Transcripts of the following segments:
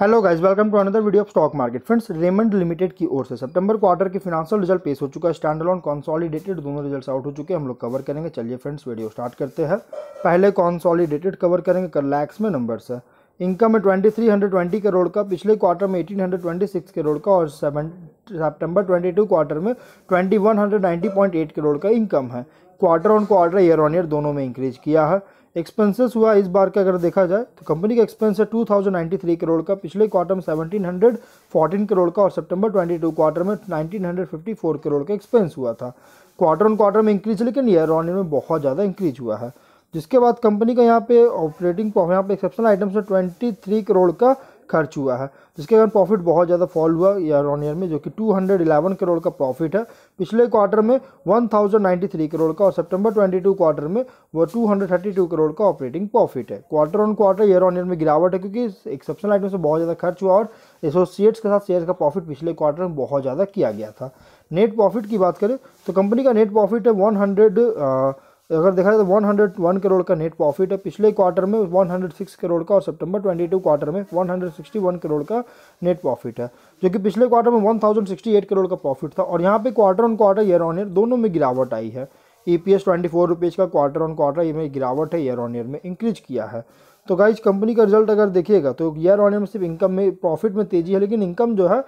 hello guys welcome to another video of stock market friends Raymond limited की ओर से सितंबर क्वार्टर के फिनांशियल रिजल्ट पेश हो चुका है स्टैंड ऑन कॉन्सॉलीडेटेड दोनों रिजल्ट्स आउट हो चुके हैं हम लोग कवर करेंगे चलिए फ्रेंड्स वीडियो स्टार्ट करते हैं पहले कॉन्सॉलीडेटेड कवर करेंगे कर लैक्स में नंबर्स से इनकम है twenty three hundred twenty crore का पिछले क्वार्टर में eighteen hundred twenty six crore का और seven September twenty two quarter में twenty one hundred ninety point eight crore का इनकम है quarter on quarter year on year दोनों में इंक्रीज किया है एक्सपेंसेस हुआ इस बार का अगर देखा जाए तो कंपनी का एक्सपेंस है two thousand ninety three crore का पिछले क्वार्टर में सेवनटीन हंड्रेड फोर्टीन करोड़ का और सितंबर टू क्वार्टर में हंड्रेड फिफ्टी फोर करोड़ का एक्सपेंस हुआ था क्वार्टर ऑन क्वार्टर में इंक्रीज लेकिन ईयर ऑन ईयर में बहुत ज़्यादा इंक्रीज हुआ है जिसके बाद कंपनी का यहाँ पे ऑपरेटिंग यहाँ पे एक्सेप्शनल आइटम्स में थ्री करोड़ का खर्च हुआ है जिसके तो कारण प्रॉफिट बहुत ज़्यादा फॉल हुआ ईयर ऑन ईयर में जो कि 211 करोड़ का प्रॉफिट है पिछले क्वार्टर में 1093 करोड़ का और सितंबर 22 क्वार्टर में वो 232 करोड़ का ऑपरेटिंग प्रॉफिट है quarter on quarter year on year में गिरावट है क्योंकि एक्सेप्शनल आइटम से बहुत ज़्यादा खर्च हुआ और एसोसिएट्स के साथ शेयर का प्रॉफिट पिछले क्वार्टर में बहुत ज़्यादा किया गया था नेट प्रॉफिट की बात करें तो कंपनी का नेट प्रॉफिट है वन तो अगर देखा जाए तो 101 करोड़ का नेट प्रॉफिट है पिछले क्वार्टर में 106 करोड़ का और सितंबर 22 क्वार्टर में 161 करोड़ का नेट प्रॉफिट है जो कि पिछले क्वार्टर में 1068 करोड़ का प्रॉफिट था और यहाँ पे quarter on quarter year on year दोनों में गिरावट आई है E P S twenty four rupees का क्वार्टर ऑन क्वार्टर ये में गिरावट है ईयर ऑन ईयर में इंक्रीज किया है तो गाइज कंपनी का रिजल्ट अगर देखिएगा तो ईयर ऑन ईयर में सिर्फ इनकम में प्रॉफिट में तेज़ी है लेकिन इनकम जो है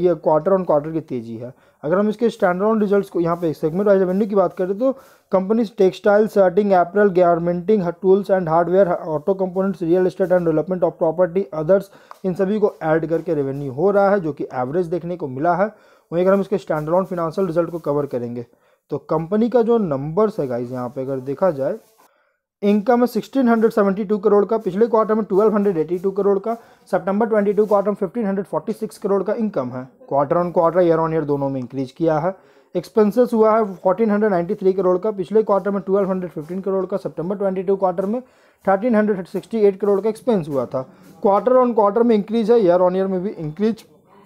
ये क्वार्टर ऑन क्वार्टर की तेज़ी है अगर हम इसके स्टैंड ऑन रिजल्ट को यहाँ पे सेगमेंट वाइज रेवेन्यू की बात करें तो companies textile shirting apparel garmenting tools and hardware auto components real estate and development of property others इन सभी को ऐड करके रेवेन्यू हो रहा है जो कि एवरेज देखने को मिला है वहीं अगर हम इसके स्टैंडर्ड ऑन फिनेंशियल रिजल्ट को कवर करेंगे तो कंपनी का जो नंबर्स है गाइज यहाँ पे अगर देखा जाए इनकम है sixteen hundred seventy two crore का पिछले क्वार्टर में twelve hundred eighty two crore का सितंबर टू क्वार्टर में fifteen hundred forty six crore का इनकम है quarter on quarter year on year दोनों में इंक्रीज किया है एक्सपेंसेस हुआ है fourteen hundred ninety three crore का पिछले क्वार्टर में ट्वेल्व हंड्रेड फिफ्टीन करोड़ का सितंबर टू क्वार्टर में thirteen hundred sixty eight crore का एक्सपेंस हुआ था क्वार्टर ऑन क्वार्टर में इंक्रीज है ईयर ऑन ईयर में भी इंक्रीज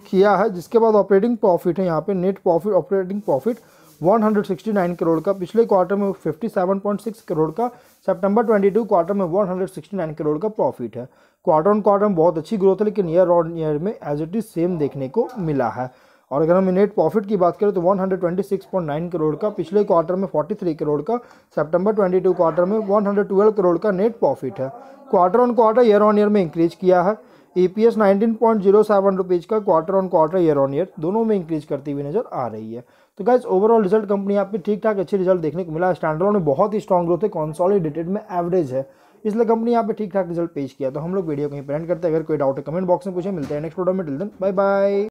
किया है जिसके बाद ऑपरेटिंग प्रॉफिट है यहाँ पे net profit operating profit 169 crore का पिछले क्वार्टर में 57.6 करोड़ का सितंबर 22 क्वार्टर में 169 करोड़ का प्रॉफिट है क्वार्टर ऑन क्वार्टर में बहुत अच्छी ग्रोथ है लेकिन ईयर ऑन ईयर में एज इट इज़ सेम देखने को मिला है और अगर हम नेट प्रॉफिट की बात करें तो 126.9 करोड़ का पिछले क्वार्टर में 43 करोड़ का सितंबर 22 क्वार्टर में 112 करोड़ का नेट प्रॉफिट है quarter on quarter year on year में इंक्रीज किया है E P S nineteen point zero seven rupees का quarter on quarter year on year दोनों में इंक्रीज करती हुई नजर आ रही है तो गैस ओवरऑल रिजल्ट कंपनी आपकी ठीक ठाक अच्छे रिजल्ट देखने को मिला स्टैंडर्ड में बहुत ही स्ट्रॉग ग्रोथ है कॉन्सॉलिडेटेड में एवरेज है इसलिए कंपनी यहाँ पे ठीक ठाक रिजल्ट पेश किया तो हम लोग वीडियो कहीं पर करते हैं अगर कोई डाउट है कमेंट बॉक्स में पूछे मिलते हैं नेक्स्ट प्रोडक्ट में टिल देन बाय बाय